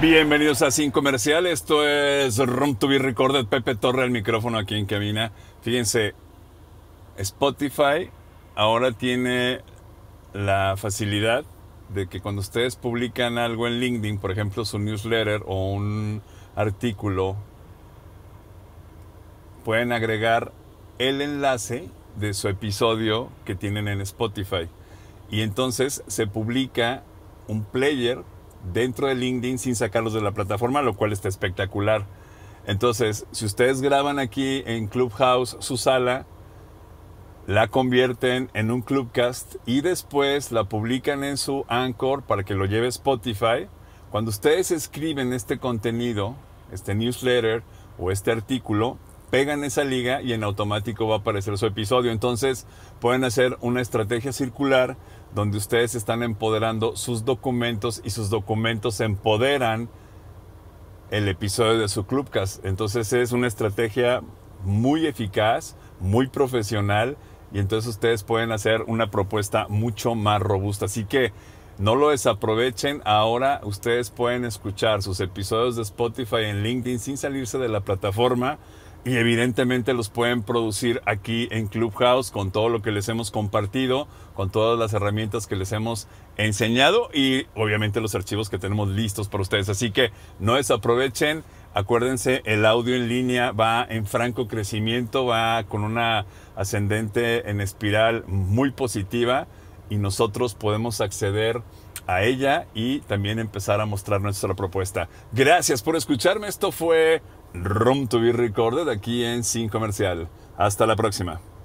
Bienvenidos a Sin Comercial, esto es Room to be Recorded, Pepe Torre el micrófono aquí en cabina. Fíjense, Spotify ahora tiene la facilidad de que cuando ustedes publican algo en LinkedIn, por ejemplo su newsletter o un artículo, pueden agregar el enlace de su episodio que tienen en Spotify. Y entonces se publica un player dentro de LinkedIn sin sacarlos de la plataforma, lo cual está espectacular. Entonces, si ustedes graban aquí en Clubhouse su sala, la convierten en un clubcast y después la publican en su Anchor para que lo lleve Spotify. Cuando ustedes escriben este contenido, este newsletter o este artículo, pegan esa liga y en automático va a aparecer su episodio. Entonces pueden hacer una estrategia circular donde ustedes están empoderando sus documentos y sus documentos empoderan el episodio de su Clubcast. Entonces es una estrategia muy eficaz, muy profesional y entonces ustedes pueden hacer una propuesta mucho más robusta. Así que no lo desaprovechen. Ahora ustedes pueden escuchar sus episodios de Spotify en LinkedIn sin salirse de la plataforma y evidentemente los pueden producir aquí en Clubhouse con todo lo que les hemos compartido, con todas las herramientas que les hemos enseñado y obviamente los archivos que tenemos listos para ustedes. Así que no desaprovechen. Acuérdense, el audio en línea va en franco crecimiento, va con una ascendente en espiral muy positiva y nosotros podemos acceder a ella y también empezar a mostrar nuestra propuesta. Gracias por escucharme. Esto fue Room to be Recorded aquí en Sin Comercial. Hasta la próxima.